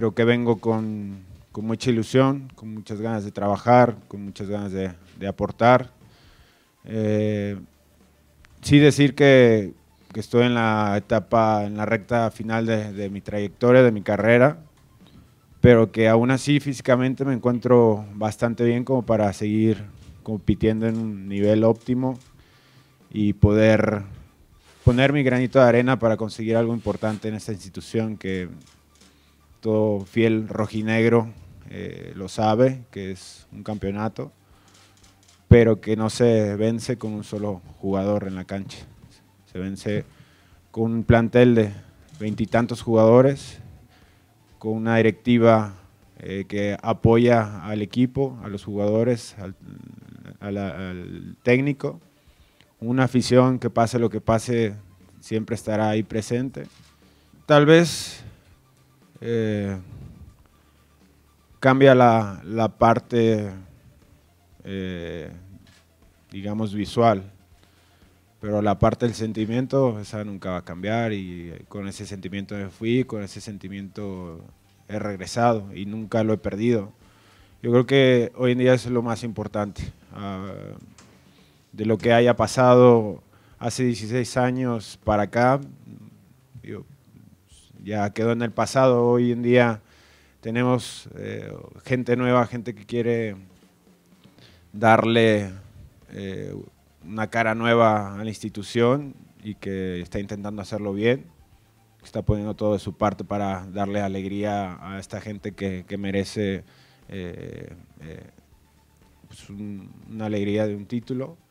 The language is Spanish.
Creo que vengo con, con mucha ilusión, con muchas ganas de trabajar, con muchas ganas de, aportar. Eh, sí decir que, que, estoy en la etapa, en la recta final de, de, mi trayectoria, de mi carrera, pero que aún así físicamente me encuentro bastante bien como para seguir compitiendo en un nivel óptimo y poder poner mi granito de arena para conseguir algo importante en esta institución que todo fiel rojinegro eh, lo sabe, que es un campeonato, pero que no se vence con un solo jugador en la cancha. Se vence con un plantel de veintitantos jugadores, con una directiva eh, que apoya al equipo, a los jugadores, al, al técnico, una afición que pase lo que pase, siempre estará ahí presente. Tal vez eh, cambia la, la parte, eh, digamos, visual. Pero la parte del sentimiento, esa nunca va a cambiar y con ese sentimiento me fui, con ese sentimiento he regresado y nunca lo he perdido. Yo creo que hoy en día es lo más importante. Ah, de lo que haya pasado hace 16 años para acá, yo ya quedó en el pasado. Hoy en día tenemos eh, gente nueva, gente que quiere darle eh, una cara nueva a la institución y que está intentando hacerlo bien, está poniendo todo de su parte para darle alegría a esta gente que, merece eh, pues una alegría de un título.